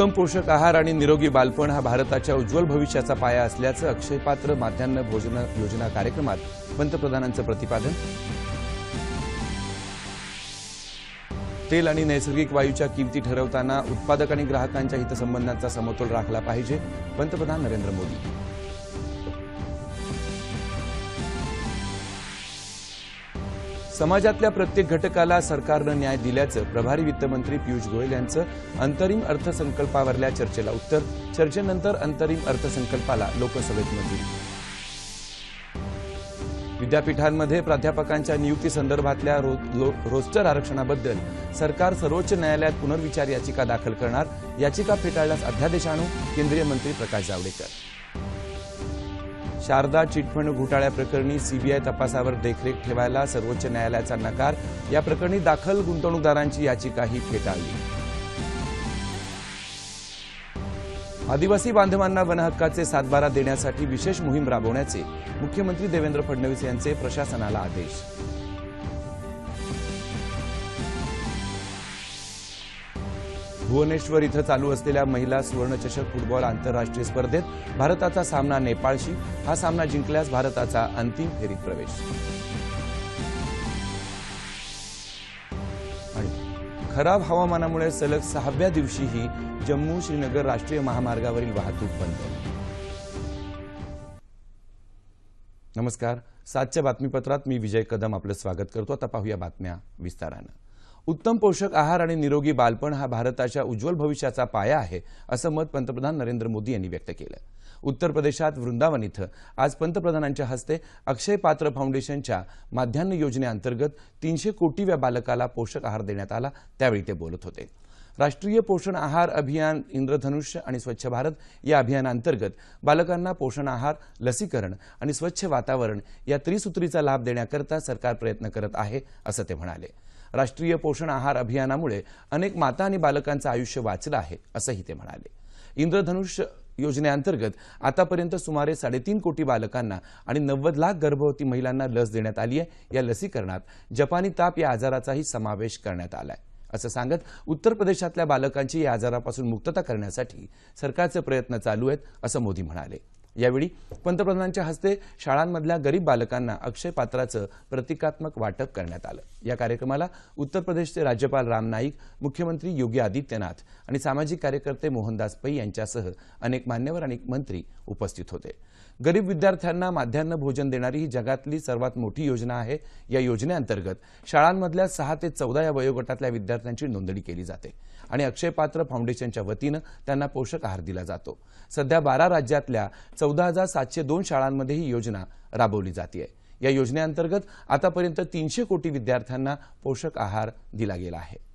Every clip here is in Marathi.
उत्तम पोषक आहार आणि निरोगी बालपण हा भारताच्या उज्ज्वल भविष्याचा पाया असल्याचं अक्षयपात्र माध्यान्ह भोजन योजना कार्यक्रमात पंतप्रधानांचं प्रतिपादन तेल आणि नैसर्गिक वायूच्या किमती ठरवताना उत्पादक आणि ग्राहकांच्या हितसंबंधांचा समतोल राखला पाहिजे पंतप्रधान नरेंद्र मोदी समाजातल्या प्रत्येक घटकाला सरकारनं न्याय दिल्याचं प्रभारी वित्तमंत्री पियुष गोयल यांचं अंतरिम अर्थसंकल्पावरल्या चर्चेला उत्तर चर्चेनंतर अंतरिम अर्थसंकल्पाला लोकसभेत मंजुरी विद्यापीठांमध्ये प्राध्यापकांच्या नियुक्तीसंदर्भातल्या रो, रोस्टर आरक्षणाबद्दल सरकार सर्वोच्च न्यायालयात पुनर्विचार याचिका दाखल करणार याचिका फेटाळल्यास अध्यादेश आणू केंद्रीय मंत्री प्रकाश जावडेकर शारदा चिटफंड घोटाळ्याप्रकरणी सीबीआय तपासावर देखरेख ठेवायला सर्वोच्च न्यायालयाचा नकार या प्रकरणी दाखल गुंतवणूकदारांची याचिकाही फेटाळली आदिवासी बांधवांना वनहक्काचे सातबारा देण्यासाठी विशेष मोहीम राबवण्याचे मुख्यमंत्री देवेंद्र फडणवीस यांचे प्रशासनाला आदेश भुवनेश्वर इथं चालू असलेल्या महिला सुवर्णचषक फुटबॉल आंतरराष्ट्रीय स्पर्धेत भारताचा सामना नेपाळशी हा सामना जिंकल्यास भारताचा अंतिम फेरीत प्रवेश खराब हवामानामुळे सलग सहाव्या दिवशीही जम्मू श्रीनगर राष्ट्रीय महामार्गावरील वाहतूक बंद नमस्कार सातच्या बातमीपत्रात मी विजय कदम आपलं स्वागत करतो आता पाहूया बातम्या विस्तारानं उत्तम पोषक आहार आणि निरोगी बालपण हा भारताच्या उज्ज्वल भविष्याचा पाया आहे असं मत पंतप्रधान नरेंद्र मोदी यांनी व्यक्त केलं उत्तर प्रदेशात वृंदावन इथं आज पंतप्रधानांच्या हस्ते अक्षय पात्र फाउंडेशनच्या माध्यान्ह योजनेअंतर्गत तीनशे कोटीव्या बालकाला पोषक आहार देण्यात आला त्यावेळी ते बोलत होते राष्ट्रीय पोषण आहार अभियान इंद्रधनुष्य आणि स्वच्छ भारत या अभियानांतर्गत बालकांना पोषण आहार लसीकरण आणि स्वच्छ वातावरण या त्रिसूत्रीचा लाभ देण्याकरता सरकार प्रयत्न करत आहे असं ते म्हणाले राष्ट्रीय पोषण आहार अभियानामुळे अनेक माता आणि बालकांचं आयुष्य वाचलं आहे असंही ते म्हणाले इंद्रधनुष योजनेअंतर्गत आतापर्यंत सुमारे साडेतीन कोटी बालकांना आणि नव्वद लाख गर्भवती महिलांना लस देण्यात आली आहे या लसीकरणात जपानी ताप या आजाराचाही समावेश करण्यात आला आहे असं सांगत उत्तर प्रदेशातल्या बालकांची या आजारापासून मुक्तता करण्यासाठी सरकारचे प्रयत्न चालू आहेत असं मोदी म्हणाले यावेळी पंतप्रधानांच्या हस्ते शाळांमधल्या गरीब बालकांना अक्षय पात्राचं प्रतिकात्मक वाटप करण्यात आलं या कार्यक्रमाला उत्तर प्रदेशचे राज्यपाल राम नाईक मुख्यमंत्री योगी आदित्यनाथ आणि सामाजिक कार्यकर्ते मोहनदास पै यांच्यासह अनेक मान्यवर आणि मंत्री उपस्थित होते गरीब विद्यार्थ्यांना माध्यान्ह भोजन देणारी ही जगातली सर्वात मोठी योजना आहे या योजनेअंतर्गत शाळांमधल्या सहा ते चौदा या वयोगटातल्या विद्यार्थ्यांची नोंदणी केली जाते आणि अक्षय पात्र फाउंडेशनच्या वतीनं त्यांना पोषक आहार दिला जातो सध्या बारा राज्यातल्या चौदा हजार सातशे दोन शाळांमध्ये ही योजना राबवली जाते या योजनेअंतर्गत आतापर्यंत तीनशे कोटी विद्यार्थ्यांना पोषक आहार दिला गेला आहे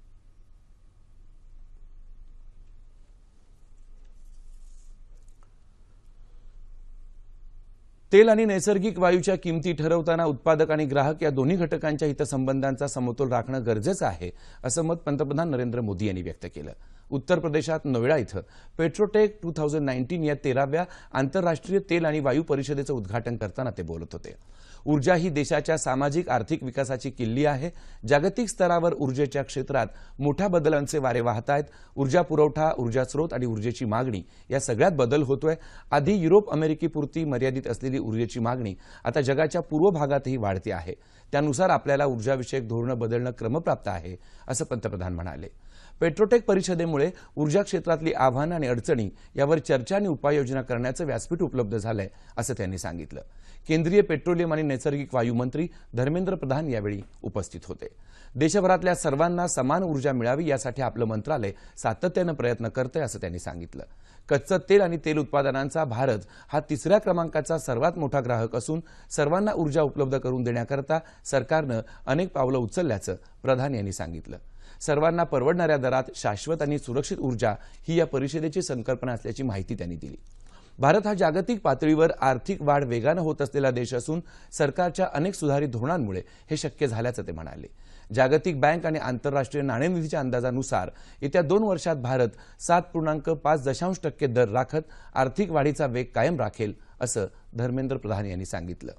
तेल आणि नैसर्गिक वायूच्या किमती ठरवताना उत्पादक आणि ग्राहक या दोन्ही घटकांच्या हितसंबंधांचा समतोल राखणं गरजेचं आहे असं मत पंतप्रधान नरेंद्र मोदी यांनी व्यक्त केलं उत्तर प्रदेशात नोएडा इथं पेट्रोटेक टू थाउजंड नाईन्टीन या तेराव्या आंतरराष्ट्रीय तेल आणि वायू परिषदेचं उद्घाटन करताना ते बोलत होते ऊर्जा ही देशाच्या सामाजिक आर्थिक विकासाची किल्ली आहे जागतिक स्तरावर ऊर्जेच्या क्षेत्रात मोठ्या बदलांचे वारे वाहत आहेत ऊर्जा पुरवठा ऊर्जा स्रोत आणि ऊर्जेची मागणी या सगळ्यात बदल होतोय आधी युरोप अमेरिकेपुरती मर्यादित असलेली ऊर्जेची मागणी आता जगाच्या पूर्व भागातही वाढते आहे त्यानुसार आपल्याला ऊर्जाविषयक धोरणं बदलणं क्रमप्राप्त आहे असं पंतप्रधान म्हणाले पेट्रोटेक परिषदेमुळे ऊर्जा क्षेत्रातली आव्हानं आणि अडचणी यावर चर्चा आणि उपाययोजना करण्याचं व्यासपीठ उपलब्ध झालंय असं त्यांनी सांगितलं केंद्रीय पेट्रोलियम आणि नैसर्गिक वायू मंत्री धर्मेंद्र प्रधान यावेळी उपस्थित होते देशभरातल्या सर्वांना समान ऊर्जा मिळावी यासाठी आपलं मंत्रालय सातत्यानं प्रयत्न करतंय असं त्यांनी सांगितलं कच्चं तेल आणि तेल उत्पादनांचा भारत हा तिसऱ्या क्रमांकाचा सर्वात मोठा ग्राहक असून सर्वांना ऊर्जा उपलब्ध करून देण्याकरता सरकारनं अनेक पावलं उचलल्याचं प्रधान यांनी सांगितलं सर्वांना परवडणाऱ्या दरात शाश्वत आणि सुरक्षित ऊर्जा ही या परिषदेची संकल्पना असल्याची माहिती त्यांनी दिली भारत हा जागतिक पातळीवर आर्थिक वाढ वेगानं होत असलेला देश असून सरकारच्या अनेक सुधारित धोरणांमुळे हे शक्य झाल्याचं ते म्हणाले जागतिक बँक आणि आंतरराष्ट्रीय नाणेनिधीच्या अंदाजानुसार येत्या दोन वर्षात भारत सात पूर्णांक पाच दशांश टक्के दर राखत आर्थिक वाढीचा वेग कायम राखेल असं धर्मेंद्र प्रधान यांनी सांगितलं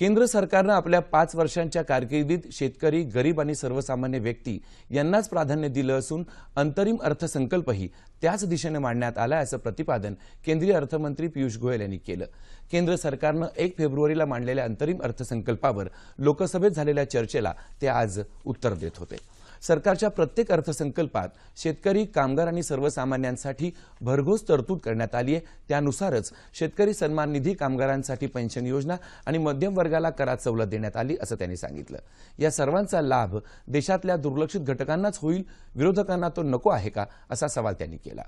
केंद्र सरकारनं आपल्या पाच वर्षांच्या कारकिर्दीत शेतकरी गरीब आणि सर्वसामान्य व्यक्ती यांनाच प्राधान्य दिलं असून अंतरिम अर्थसंकल्पही त्याच दिशेने मांडण्यात आला असं प्रतिपादन केंद्रीय अर्थमंत्री पियुष गोयल यांनी केलं केंद्र सरकारनं एक फेब्रुवारीला मांडलेल्या अंतरिम अर्थसंकल्पावर लोकसभेत झालेल्या चर्चेला ते आज उत्तर देत होते सरकारच्या प्रत्येक अर्थसंकल्पात शेतकरी कामगार आणि सर्वसामान्यांसाठी भरघोस तरतूद करण्यात आली आहे त्यानुसारच शेतकरी सन्मान निधी कामगारांसाठी पेन्शन योजना आणि मध्यम वर्गाला करात सवलत देण्यात आली असं त्यांनी सांगितलं या सर्वांचा लाभ देशातल्या दुर्लक्षित घटकांनाच होईल विरोधकांना तो नको आहे का असा सवाल त्यांनी केला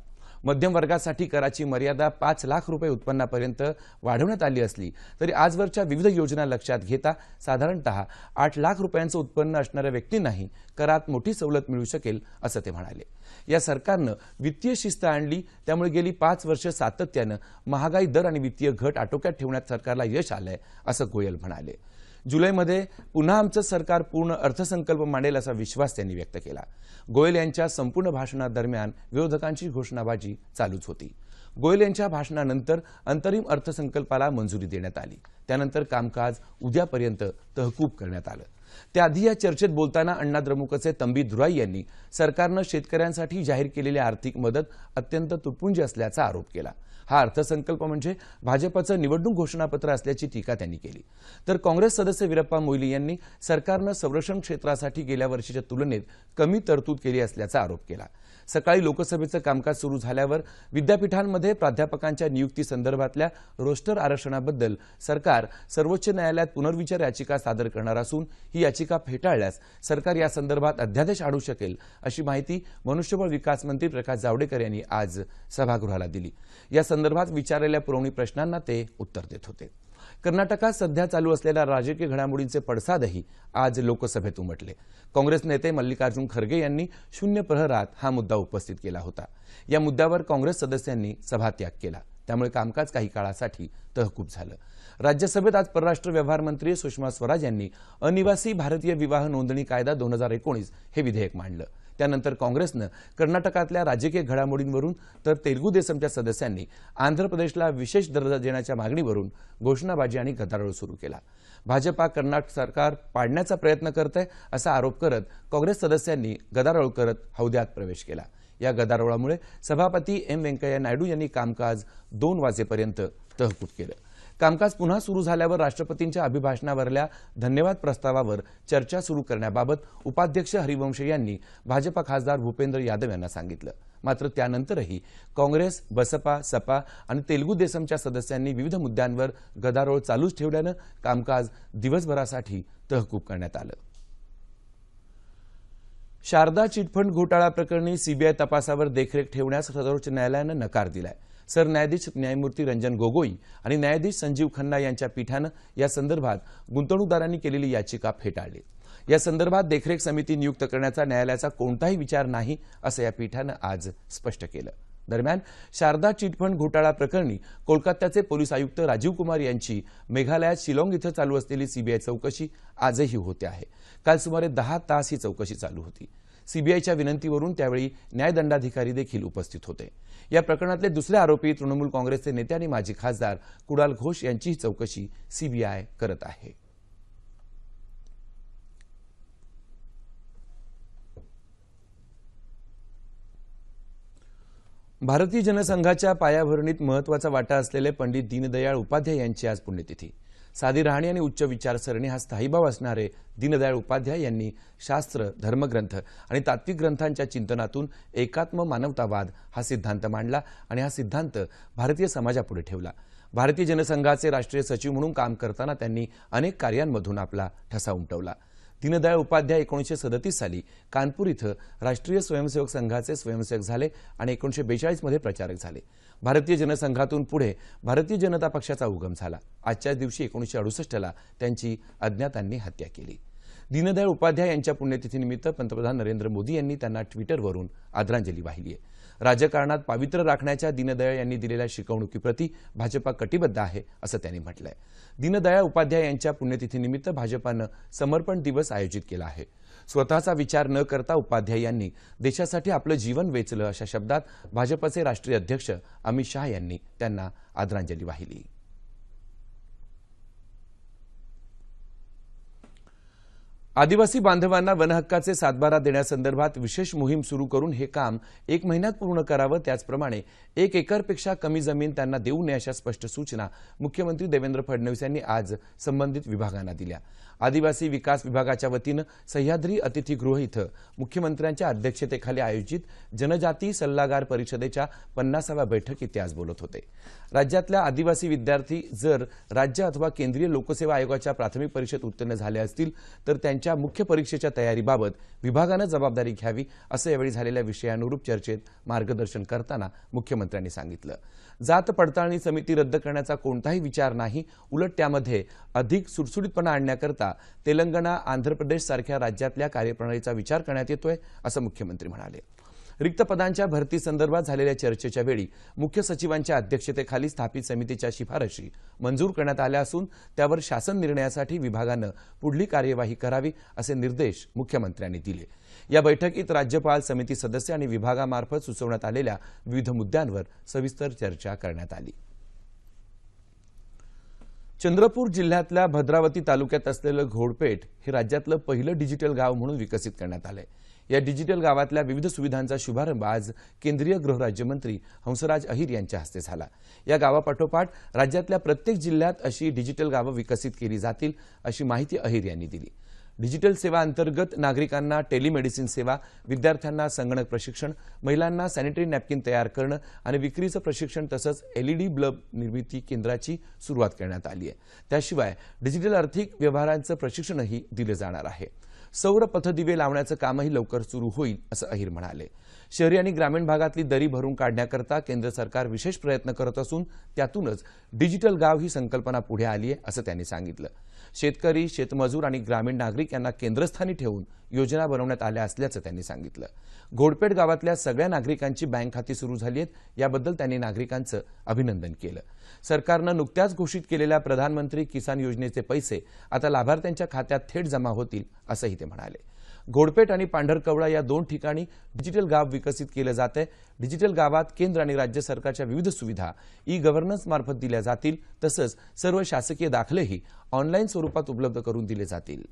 मध्यम वर्गासाठी कराची मर्यादा पाच लाख रुपये उत्पन्नापर्यंत वाढवण्यात आली असली तरी आजवरच्या विविध योजना लक्षात घेता साधारणत आठ लाख रुपयांचं उत्पन्न असणाऱ्या व्यक्तींनाही करात मोठी सवलत मिळू शकेल असं ते म्हणाले या सरकारनं वित्तीय शिस्त आणली त्यामुळे गेली पाच वर्ष सातत्यानं महागाई दर आणि वित्तीय घट आटोक्यात ठेवण्यात सरकारला यश आलंय असं गोयल म्हणाले जुलैमध्ये पुन्हा आमचं सरकार पूर्ण अर्थसंकल्प मांडेल असा विश्वास त्यांनी व्यक्त केला गोयल यांच्या संपूर्ण भाषणादरम्यान विरोधकांची घोषणाबाजी चालूच होती गोयल यांच्या भाषणानंतर अंतरिम अर्थसंकल्पाला मंजुरी देण्यात आली त्यानंतर कामकाज उद्यापर्यंत तहकूब करण्यात आलं त्याआधी या चर्चेत बोलताना अण्णा द्रमुकचे तंबी धुराई यांनी सरकारनं शेतकऱ्यांसाठी जाहीर केलेली आर्थिक मदत अत्यंत तुटपुंजी असल्याचा आरोप केला हा अर्थसंकल्प म्हणजे भाजपाचं निवडणूक घोषणापत्र असल्याची टीका त्यांनी केली तर काँग्रेस सदस्य वीरप्पा मोईली यांनी सरकारनं संरक्षण क्षेत्रासाठी गेल्या वर्षीच्या तुलनेत कमी तरतूद केली असल्याचा आरोप केला सकाळी लोकसभेचं कामकाज सुरू झाल्यावर विद्यापीठांमध्ये प्राध्यापकांच्या नियुक्तीसंदर्भातल्या रोस्टर आरक्षणाबद्दल सरकार सर्वोच्च न्यायालयात पुनर्विचार याचिका सादर करणार असून ही याचिका फेटाळल्यास सरकार यासंदर्भात अध्यादेश आणू शकेल अशी माहिती मनुष्यबळ विकास मंत्री प्रकाश जावडेकर यांनी आज सभागृहाला दिली या संदर्भात विचारलेल्या पुरवणी प्रश्नांना ते उत्तर देत होते कर्नाटकात सध्या चालू असलेल्या राजकीय घडामोडींचे पडसादही आज लोकसभेत उमटले काँग्रेस नेते मल्लिकार्जुन खरगे यांनी शून्य प्रहरात हा मुद्दा उपस्थित केला होता या मुद्द्यावर काँग्रेस सदस्यांनी सभात्याग केला त्यामुळे कामकाज काही काळासाठी तहकूब झालं राज्यसभेत आज परराष्ट्र व्यवहार मंत्री सुषमा स्वराज यांनी अनिवासी भारतीय विवाह नोंदणी कायदा दोन हजार एकोणीस हे विधेयक मांडलं त्यानंतर काँग्रेसनं कर्नाटकातल्या राजकीय घडामोडींवरून तर तेलगू देसमच्या सदस्यांनी आंध्र प्रदेशला विशेष दर्जा देण्याच्या मागणीवरून घोषणाबाजी आणि गदारोळ सुरू केला भाजपा कर्नाटक सरकार पाडण्याचा प्रयत्न करत आहे असा आरोप करत काँग्रेस सदस्यांनी गदारोळ करत हौद्यात प्रवेश केला या गदारोळामुळे सभापती एम व्यंकय्या नायडू यांनी कामकाज दोन वाजेपर्यंत तहकूब केलं कामकाज पुन्हा सुरू झाल्यावर राष्ट्रपतींच्या अभिभाषणावरल्या धन्यवाद प्रस्तावावर चर्चा सुरू करण्याबाबत उपाध्यक्ष हरिवंश यांनी भाजपा खासदार भूपेंद्र यादव यांना सांगितलं मात्र त्यानंतरही काँग्रेस बसपा सपा आणि तेलगू देसमच्या सदस्यांनी विविध मुद्द्यांवर गदारोळ चालूच ठेवल्यानं कामकाज दिवसभरासाठी तहकूब करण्यात आलं शारदा चिटफंड घोटाळा प्रकरणी सीबीआय तपासावर देखरेख ठेवण्यास सर्वोच्च न्यायालयानं नकार दिलाय सरन्यायाधीश न्यायमूर्ती रंजन गोगोई आणि न्यायाधीश संजीव खन्ना यांच्या पीठानं या संदर्भात गुंतवणूकदारांनी केलेली याचिका फेटाळली या संदर्भात देखरेख समिती नियुक्त करण्याचा न्यायालयाचा कोणताही विचार नाही असं या पीठानं आज स्पष्ट केलं दरम्यान शारदा चिटफंड घोटाळा प्रकरणी कोलकात्याचे पोलीस आयुक्त राजीव कुमार यांची मेघालयात शिलाँग इथं चालू असलेली सीबीआय चौकशी आजही होते आहे काल सुमारे दहा तास ही चौकशी चालू होती सीबीआयच्या विनंतीवरून त्यावेळी न्यायदंडाधिकारी देखील उपस्थित होते या प्रकरणातले दुसरे आरोपी तृणमूल काँग्रेसचे नेते आणि माजी खासदार कुडाल घोष यांचीही चौकशी सीबीआय करत आहे भारतीय जनसंघाच्या पायाभरणीत महत्वाचा वाटा असलेले पंडित दीनदयाळ उपाध्याय यांची आज पुण्यतिथी साधी राहणी आणि उच्च विचारसरणी हा स्थायीभाव असणारे दीनदयाळ उपाध्याय यांनी शास्त्र धर्मग्रंथ आणि तात्विक ग्रंथांच्या चिंतनातून एकात्म मानवतावाद हा सिद्धांत मांडला आणि हा सिद्धांत भारतीय समाजापुढे ठेवला भारतीय जनसंघाचे राष्ट्रीय सचिव म्हणून काम करताना त्यांनी अनेक कार्यांमधून आपला ठसा उमटवला दीनदयाळ उपाध्याय एकोणीसशे सदतीस साली कानपूर इथं राष्ट्रीय स्वयंसेवक संघाचे स्वयंसेवक झाले आणि एकोणीसशे बेचाळीसमध्ये प्रचारक झाले भारतीय जनसंघातून पुढे भारतीय जनता पक्षाचा उगम झाला आजच्याच दिवशी एकोणीसशे अडुसष्टला त्यांची अज्ञातांनी हत्या केली दीनदयाळ उपाध्याय यांच्या पुण्यतिथीनिमित्त पंतप्रधान नरेंद्र मोदी यांनी त्यांना ट्विटरवरून आदरांजली वाहिली आहे राजकारणात पावित्र्य राखण्याच्या दीनदयाळ यांनी दिलेल्या शिकवणुकीप्रती भाजपा कटिबद्ध आहे असं त्यांनी म्हटलंय दीनदयाळ उपाध्याय यांच्या पुण्यतिथीनिमित्त भाजपानं समर्पण दिवस आयोजित केला आहे स्वतःचा विचार न करता उपाध्याय यांनी देशासाठी आपलं जीवन वेचलं अशा शब्दात भाजपचे राष्ट्रीय अध्यक्ष अमित शहा यांनी त्यांना आदरांजली वाहिली आदिवासी बांधवांना वनहक्काचे सातबारा देण्यासंदर्भात विशेष मोहीम सुरू करून हे काम एक महिन्यात पूर्ण करावं त्याचप्रमाणे एक एकरपेक्षा कमी जमीन त्यांना देऊ नये अशा स्पष्ट सूचना मुख्यमंत्री देवेंद्र फडणवीस यांनी आज संबंधित विभागांना दिल्या आदिवासी विकास विभागाच्या वतीनं सह्याद्री अतिथीगृह इथं मुख्यमंत्र्यांच्या अध्यक्षतेखाली आयोजित जनजाती सल्लागार परिषदेच्या पन्नासाव्या बैठकीत ते आज बोलत होते राज्यातल्या आदिवासी विद्यार्थी जर राज्य अथवा केंद्रीय लोकसेवा आयोगाच्या प्राथमिक परीक्षेत उत्तीर्ण झाले असतील तर त्यांच्या मुख्य परीक्षेच्या तयारीबाबत विभागानं जबाबदारी घ्यावी असं यावेळी झालेल्या विषयानुरूप चर्चेत मार्गदर्शन करताना मुख्यमंत्र्यांनी सांगितलं जात पडताळणी समिती रद्द करण्याचा कोणताही विचार नाही उलट त्यामध्ये अधिक सुटसुटीतपणा आणण्याकरता तेलंगणा आंध्र प्रदेश सारख्या राज्यातल्या कार्यप्रणालीचा विचार करण्यात येतोय असं मुख्यमंत्री म्हणाले रिक्त पदांच्या भरती संदर्भात झालेल्या चर्चेच्या वेळी मुख्य सचिवांच्या अध्यक्षतेखाली स्थापित समितीच्या शिफारशी मंजूर करण्यात आल्या असून त्यावर शासन निर्णयासाठी विभागानं पुढली कार्यवाही करावी असे निर्देश मुख्यमंत्र्यांनी दिले या बैठकीत राज्यपाल समिती सदस्य आणि विभागामार्फत सुचवण्यात आलेल्या विविध मुद्द्यांवर सविस्तर चर्चा करण्यात आली चंद्रपूर जिल्ह्यातल्या भद्रावती तालुक्यात असलेलं घोडपेठ हे राज्यातलं पहिलं डिजिटल गाव म्हणून विकसित करण्यात आलं या डिजिटल गावातल्या विविध सुविधांचा शुभारंभ आज केंद्रीय गृहराज्यमंत्री हंसराज अहिर यांच्या हस्ते झाला या गावापाठोपाठ राज्यातल्या प्रत्येक जिल्ह्यात अशी डिजिटल गावं विकसित केली जातील अशी माहिती अहिर यांनी दिली डिजिटल सेवा अंतर्गत नागरिकांना टेलिमेडिसिन सेवा विद्यार्थ्यांना संगणक प्रशिक्षण महिलांना सॅनिटरी नॅपकिन तयार करणं आणि विक्रीचं प्रशिक्षण तसंच एलईडी ब्लब निर्मिती केंद्राची सुरुवात करण्यात आली आहे त्याशिवाय डिजिटल आर्थिक व्यवहारांचं प्रशिक्षणही दिलं जाणार आहे सौर पथदिवे लावण्याचं कामही लवकर सुरू होईल असं अहिर म्हणाले शहरी आणि ग्रामीण भागातली दरी भरून काढण्याकरता केंद्र सरकार विशेष प्रयत्न करत असून त्यातूनच डिजिटल गाव ही संकल्पना पुढे आली आहे असं त्यांनी सांगितलं शेतकरी शेतमजूर आणि ग्रामीण नागरिक यांना केंद्रस्थानी ठेवून योजना बनवण्यात आल्या असल्याचं त्यांनी सांगितलं घोडपेठ गावातल्या सगळ्या नागरिकांची बँक खाती सुरू झाली आहेत याबद्दल त्यांनी नागरिकांचं अभिनंदन केलं सरकारनं नुकत्याच घोषित केलेल्या प्रधानमंत्री किसान योजनेचे पैसे आता लाभार्थ्यांच्या खात्यात थेट जमा होतील असंही ते म्हणाले घोडपेट आणि पांढरकवळा या दोन ठिकाणी डिजिटल गाव विकसित केलं जात आहे डिजिटल गावात केंद्र आणि राज्य सरकारच्या विविध सुविधा ई गव्हर्नन्स मार्फत दिल्या जातील तसंच सर्व शासकीय दाखलेही ऑनलाईन स्वरूपात उपलब्ध करून दिले जातील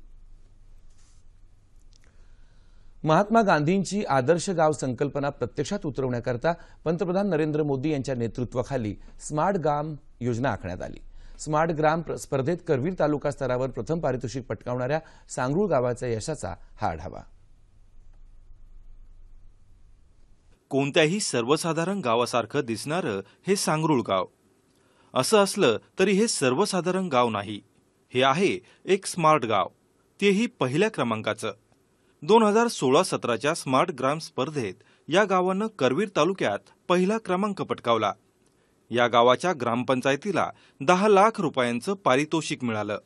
महात्मा गांधींची आदर्श गाव संकल्पना प्रत्यक्षात उतरवण्याकरता पंतप्रधान नरेंद्र मोदी यांच्या नेतृत्वाखाली स्मार्ट गाम योजना आखण्यात आली स्मार्ट ग्राम स्पर्धेत करवीर तालुका स्तरावर प्रथम पारितोषिक पटकावणाऱ्या सांगरुळ गावाचा यशाचा हा आढावा कोणत्याही सर्वसाधारण गावासारखं दिसणारं हे सांगरुळ गाव असं असलं तरी हे सर्वसाधारण गाव नाही हे आहे एक स्मार्ट गाव तेही पहिल्या क्रमांकाचं दोन हजार सोळा सतराच्या स्मार्ट ग्राम स्पर्धेत या गावानं करवीर तालुक्यात पहिला क्रमांक पटकावला या गावाच्या ग्रामपंचायतीला दहा लाख रुपयांचं पारितोषिक मिळालं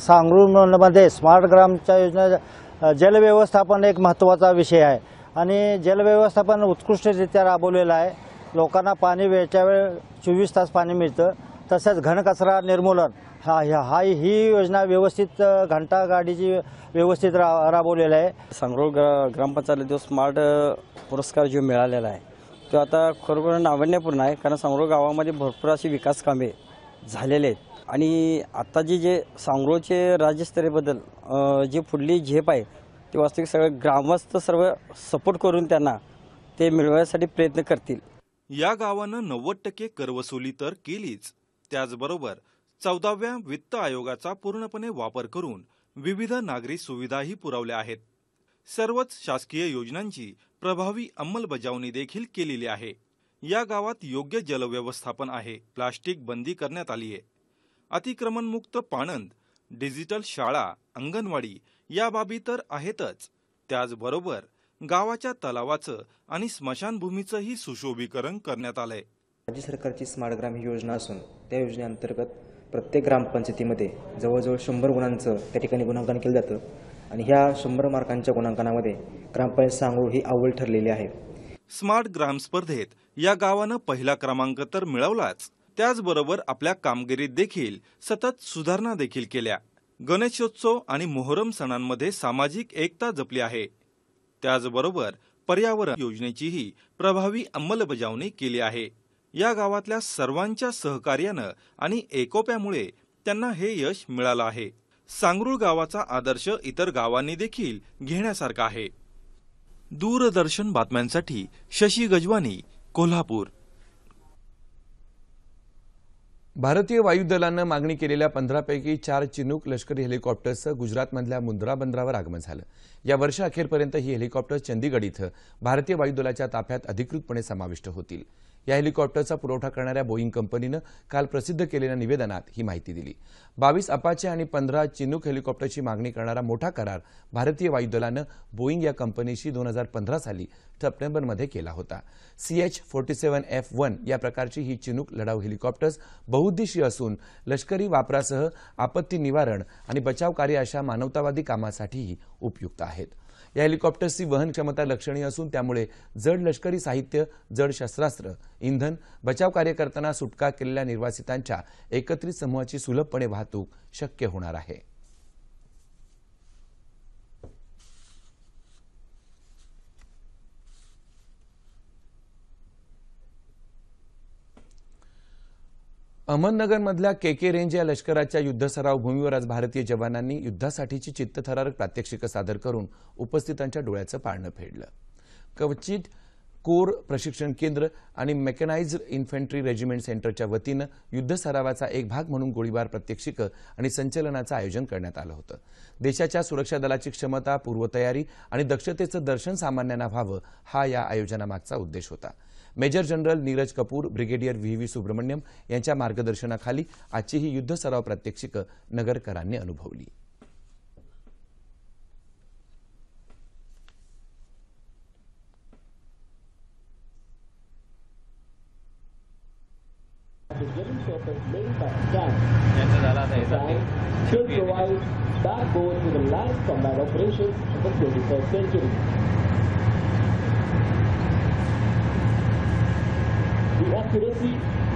सांगरूमध्ये स्मार्ट ग्रामच्या योजना जलव्यवस्थापन एक महत्त्वाचा विषय आहे आणि जलव्यवस्थापन उत्कृष्टरित्या राबवलेलं आहे लोकांना पाणी वेळच्या वेळ चोवीस तास पाणी मिळतं तसंच घनकचरा निर्मूलन हा हा ही योजना व्यवस्थित घंटा गाडीची व्यवस्थित रा राबवलेला आहे सांगरूळ ग्रा ग्रामपंचायतीला जो स्मार्ट पुरस्कार जो मिळालेला आहे तो आता खरोखर नावण्यपूर्ण आहे कारण सांगोळ गावामध्ये भरपूर अशी विकास कामे झालेले आहेत आणि आता जी जे सांगरोचे राज्यस्तरीयबद्दल जी पुढली झेप आहे ते वास्तविक सगळे ग्रामस्थ सर्व सपोर्ट करून त्यांना ते मिळवण्यासाठी प्रयत्न करतील या गावानं नव्वद टक्के करवसुली तर केलीच त्याचबरोबर चौदाव्या वित्त आयोगाचा पूर्णपणे वापर करून विविध नागरी सुविधाही पुरवल्या आहेत सर्वच शासकीय योजनांची प्रभावी अंमलबजावणी देखील केलेली आहे या गावात योग्य जलव्यवस्थापन आहे प्लास्टिक बंदी करण्यात आली आहे अतिक्रमणमुक्त पाणंद डिजिटल शाळा अंगणवाडी या बाबी तर आहेतच त्याचबरोबर गावाच्या तलावाचं आणि स्मशानभूमीचंही सुशोभीकरण करण्यात आलंय राज्य सरकारची स्मार्ट ग्राम ही योजना असून त्या योजनेअंतर्गत प्रत्येक ग्रामपंचायतीमध्ये जवळजवळ शंभर गुणांचं त्या ठिकाणी गुणांकन केलं जातं आणि ह्या शंभर मार्कांच्या गुणांकनामध्ये ग्रामपंचायत सांगूळ ही अव्वल ठरलेली आहे स्मार्ट ग्राम स्पर्धेत या गावानं पहिला क्रमांक तर मिळवलाच त्याचबरोबर आपल्या कामगिरीत देखील सतत सुधारणा देखील केल्या गणेशोत्सव आणि मोहरम सणांमध्ये सामाजिक एकता जपली आहे त्याचबरोबर पर्यावरण योजनेचीही प्रभावी अंमलबजावणी केली आहे या गावातल्या सर्वांच्या सहकार्यानं आणि एकोप्यामुळे त्यांना हे यश मिळालं आहे सांगरूळ गावाचा आदर्श इतर गावांनी देखील घेण्यासारखा आहे दूरदर्शन बातम्यांसाठी शशी गजवानी कोल्हापूर भारतीय वायुदलानं मागणी केलेल्या पंधरापैकी चार चिनूक लष्करी हेलिकॉप्टर्सचं गुजरातमधल्या मुंद्रा बंदरावर आगमन झालं या वर्ष अखेरपर्यंत ही हेलिकॉप्टर्स चंदीगड इथं भारतीय वायुदलाच्या ताफ्यात अधिकृतपणे समाविष्ट होतील या हेलिकॉप्टरचा पुरवठा करणाऱ्या बोईंग कंपनीनं काल प्रसिद्ध केलेल्या निवेदनात ही माहिती दिली बावीस अपाचे आणि पंधरा चिनूक हेलिकॉप्टरची मागणी करणारा मोठा करार भारतीय वायुदलानं बोईंग या कंपनीशी दोन हजार पंधरा साली सप्टेंबरमध्ये केला होता CH forty seven F one या प्रकारची ही चिनूक लढाऊ हेलिकॉप्टर्स बहुउद्देशीय असून लष्करी वापरासह आपत्ती निवारण आणि बचाव कार्य अशा मानवतावादी कामासाठीही उपयुक्त आहेत या हेलिकॉप्टर्सची वहन क्षमता लक्षणीय असून त्यामुळे जड लष्करी साहित्य जड शस्त्रास्त्र इंधन बचाव कार्य करताना सुटका केलेल्या निर्वासितांच्या एकत्रित समूहाची सुलभपणे वाहतूक शक्य होणार आहे अहमदनगरमधल्या के के रेंज या लष्कराच्या युद्धसराव भूमीवर आज भारतीय जवानांनी युद्धासाठीची चित्तथरारक प्रात्यक्षिकं सादर करून उपस्थितांच्या डोळ्याचं पाळणं फेडलं कवचित कोर प्रशिक्षण केंद्र आणि मेकॅनाइज इन्फंट्री रेजिमेंट सेंटरच्या वतीनं युद्ध सरावाचा एक भाग म्हणून गोळीबार प्रात्यक्षिकं आणि संचलनाचं आयोजन करण्यात आलं होतं देशाच्या सुरक्षा दलाची क्षमता पूर्वतयारी आणि दक्षतेचं दर्शन सामान्यांना व्हावं हा या आयोजनामागचा उद्देश होता major general Neeraj Kapoor brigadier V V Subramaniam यांच्या मार्गदर्शनाखाली आजची ही युद्ध सराव प्रात्यक्षिक नगरकरांनी अनुभवली accuracy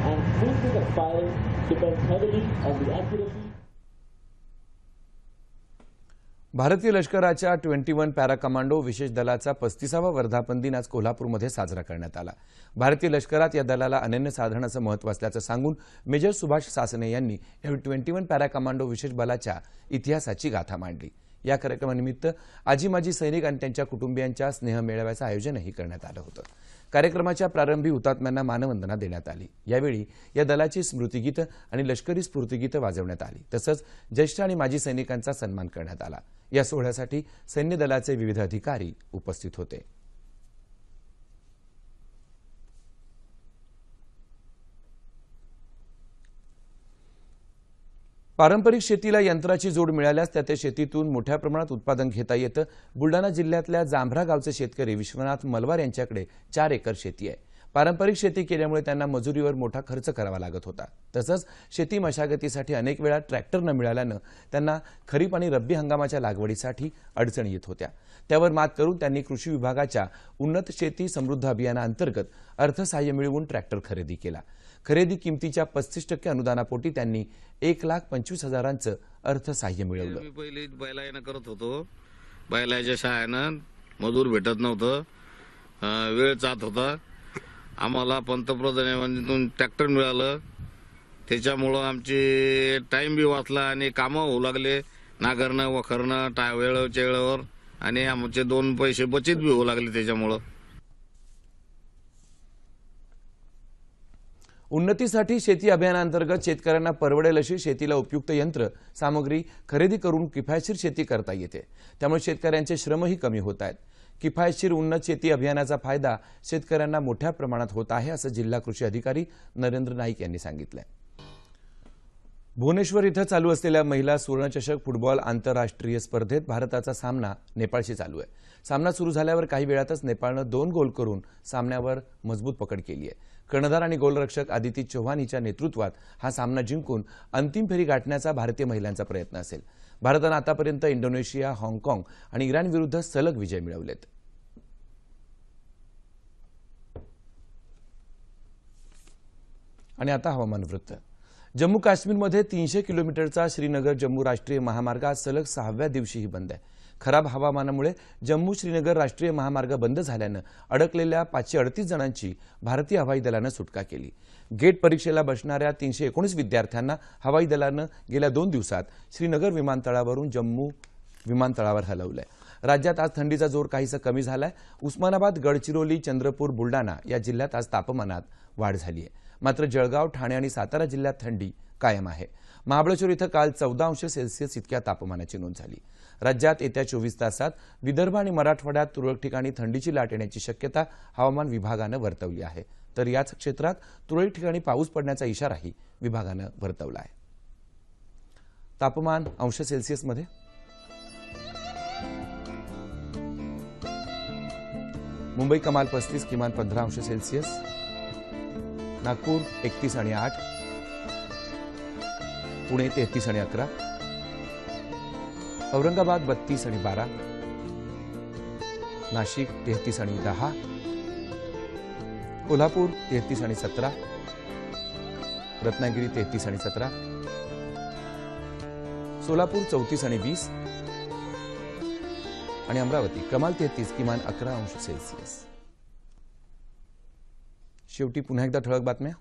and of fire depends heavily on the accuracy भारतीय लष्कराच्या ट्वेंटी वन पॅरा कमांडो विशेष दलाचा पस्तीसावा वर्धापन दिन आज कोल्हापूरमध्ये साजरा करण्यात आला भारतीय लष्करात या दलाला अनन्यसाधारणाचं महत्व असल्याचं सांगून मेजर सुभाष सासने यांनी ट्वेंटी वन पॅरा कमांडो विशेष बलाच्या इतिहासाची गाथा मांडली या कार्यक्रमानिमित्त आजी माजी सैनिक आणि त्यांच्या कुटुंबियांच्या स्नेह मेळाव्याचं आयोजनही करण्यात आलं होतं कार्यक्रमाच्या प्रारंभी हुतात्म्यांना मानवंदना देण्यात आली यावेळी या दलाची स्मृतिगीतं आणि लष्करी स्मृतिगीतं वाजवण्यात आली तसंच ज्येष्ठ आणि माजी सैनिकांचा सन्मान करण्यात आला या सोहळ्यासाठी सैन्य दलाचे विविध अधिकारी उपस्थित होते पारंपरिक शेतीला यंत्राची जोड मिळाल्यास त्या त्या शेतीतून मोठ्या प्रमाणात उत्पादन घेता येतं बुलढाणा जिल्ह्यातल्या जांभरा गावचे शेतकरी विश्वनाथ मलवार यांच्याकडे चार एकर शेती आहे पारंपरिक शेती केल्यामुळे त्यांना मजुरीवर मोठा खर्च करावा लागत होता तसंच शेती मशागतीसाठी अनेक वेळा ट्रॅक्टर न मिळाल्यानं त्यांना खरीप आणि रब्बी हंगामाच्या लागवडीसाठी अडचणी येत होत्या त्यावर मात करून त्यांनी कृषी विभागाच्या उन्नत शेती समृद्ध अभियानाअंतर्गत अर्थसहाय्य मिळवून ट्रॅक्टर खरेदी केला खरेदी किमतीच्या पस्तीस टक्के अनुदानापोटी त्यांनी एक लाख पंचवीस हजारांचं अर्थसहाय्य मिळवलं पहिले बैलायनं करत होतो बैलायच्या सहाय्यानं मजूर भेटत नव्हतं वेळ जात होता आम्हाला पंतप्रधान ट्रॅक्टर मिळालं त्याच्यामुळं आमची टाईम बी वाचला आणि कामं होऊ लागले नागरणं वखरणं टा वेळच्या वेळेवर आणि आमचे दोन पैसे बचत बी होऊ लागले त्याच्यामुळं उन्नतीसाठी शेती अभियानांतर्गत शेतकऱ्यांना परवडेल अशी शेतीला उपयुक्त यंत्र सामग्री खरेदी करून किफायतशीर शेती करता येते त्यामुळे शेतकऱ्यांचे श्रमही कमी होत आहेत किफायतशीर उन्नत शेती अभियानाचा फायदा शेतकऱ्यांना मोठ्या प्रमाणात होत आहे असं जिल्हा कृषी अधिकारी नरेंद्र नाईक यांनी सांगितलं भुवनेश्वर इथं चालू असलेल्या महिला सुवर्णचषक फुटबॉल आंतरराष्ट्रीय स्पर्धेत भारताचा सामना नेपाळशी चालू आहे सामना सुरू झाल्यावर काही वेळातच नेपाळनं दोन गोल करून सामन्यावर मजबूत पकड केली आहे कर्णधार आणि गोलरक्षक आदिती चौहान हिच्या नेतृत्वात हा सामना जिंकून अंतिम फेरी गाठण्याचा भारतीय महिलांचा प्रयत्न असेल भारतानं आतापर्यंत इंडोनेशिया हाँगकाँग आणि इराणविरुद्ध सलग विजय मिळवलेत आणि आता हवामान वृत्त जम्मू काश्मीरमध्ये तीनशे किलोमीटरचा श्रीनगर जम्मू राष्ट्रीय महामार्ग आज सलग सहाव्या दिवशीही बंद आहे खराब हवामानामुळे जम्मू श्रीनगर राष्ट्रीय महामार्ग बंद झाल्यानं अडकलेल्या पाचशे अडतीस जणांची भारतीय हवाई दलानं सुटका केली गेट परीक्षेला बसणाऱ्या तीनशे एकोणीस विद्यार्थ्यांना हवाई दलानं गेल्या दोन दिवसात श्रीनगर विमानतळावरून जम्मू विमानतळावर हलवलंय राज्यात आज थंडीचा जोर काहीसा कमी आहे उस्मानाबाद गडचिरोली चंद्रपूर बुलडाणा या जिल्ह्यात आज तापमानात वाढ झाली आहे मात्र जळगाव ठाणे आणि सातारा जिल्ह्यात थंडी कायम आहे महाबळेश्वर इथं काल चौदा अंश सेल्सिअस इतक्या तापमानाची नोंद झाली राज्यात येत्या चोवीस तासात विदर्भ आणि मराठवाड्यात तुरळक ठिकाणी थंडीची लाट येण्याची शक्यता हवामान विभागानं वर्तवली आहे तर याच क्षेत्रात तुरळक ठिकाणी पाऊस पडण्याचा इशाराही विभागानं वर्तवला आहे तापमान अंश सेल्सिअसमध्ये मुंबई कमाल पस्तीस किमान पंधरा अंश सेल्सिअस नागपुर एकतीस आठ पुणे तेहतीस आणि अकरा औरंगाबाद बत्तीस बारह नाशिक तेहतीस आणि दहा कोल्हापूर तेहतीस आणि सतरा रत्नागिरी तेहतीस आणि सतरा चौतीस वीस अमरावती कमाल तेहतीस किमान अकरा अंश सेल्सिअस शेवटी पुन्हा एकदा ठळक बातम्या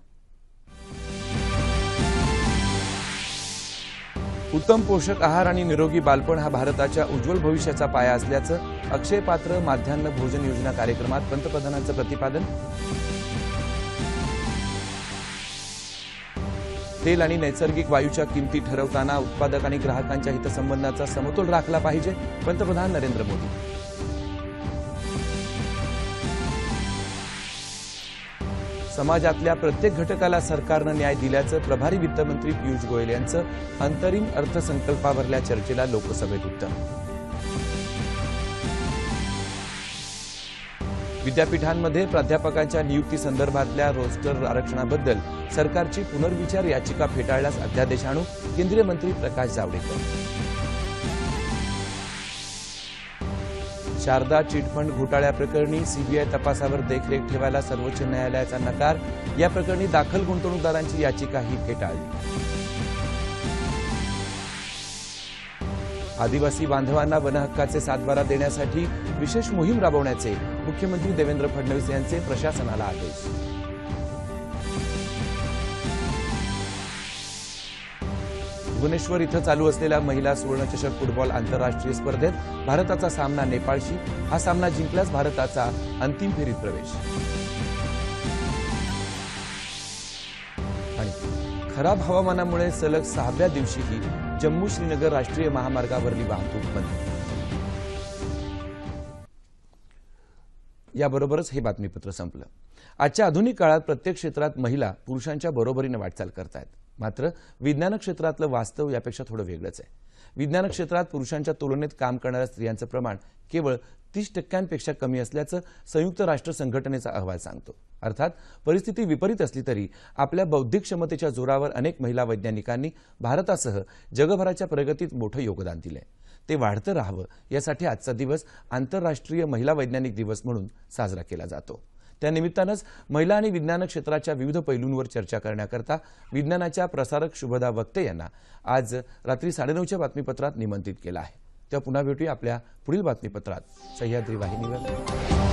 उत्तम पोषक आहार आणि निरोगी बालपण हा भारताच्या उज्ज्वल भविष्याचा पाया असल्याचं अक्षय पात्र माध्यान्ह भोजन योजना कार्यक्रमात पंतप्रधानांचं प्रतिपादन तेल आणि नैसर्गिक वायूच्या किमती ठरवताना उत्पादक आणि ग्राहकांच्या हितसंबंधाचा समतोल राखला पाहिजे पंतप्रधान नरेंद्र मोदी समाजातल्या प्रत्येक घटकाला सरकारनं न्याय दिल्याचं प्रभारी वित्तमंत्री पियुष गोयल यांचं अंतरिम अर्थसंकल्पावरल्या चर्चेला लोकसभेत उत्तर विद्यापीठांमध्ये प्राध्यापकांच्या नियुक्तीसंदर्भातल्या रोस्टर आरक्षणाबद्दल सरकारची पुनर्विचार याचिका फेटाळल्यास अध्यादेश आणू केंद्रीय मंत्री प्रकाश जावडेकर शारदा चिटफंड घोटाळ्याप्रकरणी सीबीआय तपासावर देखरेख ठेवायला सर्वोच्च न्यायालयाचा नकार या प्रकरणी दाखल गुंतवणूकदारांची याचिकाही फेटाळली आदिवासी बांधवांना वनहक्काचे सातबारा देण्यासाठी विशेष मोहीम राबवण्याचे मुख्यमंत्री देवेंद्र फडणवीस यांचे प्रशासनाला आदेश भुवनेश्वर इथं चालू असलेल्या महिला सुवर्णचषक फुटबॉल आंतरराष्ट्रीय स्पर्धेत भारताचा सामना नेपाळशी हा सामना जिंकल्यास भारताचा अंतिम फेरीत प्रवेश खराब हवामानामुळे सलग सहाव्या दिवशीही जम्मू श्रीनगर राष्ट्रीय महामार्गावरली वाहतूक बंद याबरोबरच हे बातमीपत्र संपलं आजच्या आधुनिक काळात प्रत्येक क्षेत्रात महिला पुरुषांच्या बरोबरीनं वाटचाल करतायत मात्र विज्ञान क्षेत्रातलं वास्तव यापेक्षा थोडं वेगळंच आहे विज्ञान क्षेत्रात पुरुषांच्या तुलनेत काम करणाऱ्या स्त्रियांचं प्रमाण केवळ तीस टक्क्यांपेक्षा कमी असल्याचं संयुक्त राष्ट्र संघटनेचा अहवाल सांगतो अर्थात परिस्थिती विपरीत असली तरी आपल्या बौद्धिक क्षमतेच्या जोरावर अनेक महिला वैज्ञानिकांनी भारतासह जगभराच्या प्रगतीत मोठं योगदान दिलं ते वाढतं राहावं यासाठी आजचा दिवस आंतरराष्ट्रीय महिला वैज्ञानिक दिवस म्हणून साजरा केला जातो त्यानिमित्तानंच महिला आणि विज्ञान क्षेत्राच्या विविध पैलूंवर चर्चा करण्याकरता विज्ञानाच्या प्रसारक शुभदा वक्ते यांना आज रात्री साडेनऊच्या बातमीपत्रात निमंत्रित केलं आहे त्या पुन्हा भेटूया आपल्या पुढील बातमीपत्रात सह्याद्री वाहिनीवर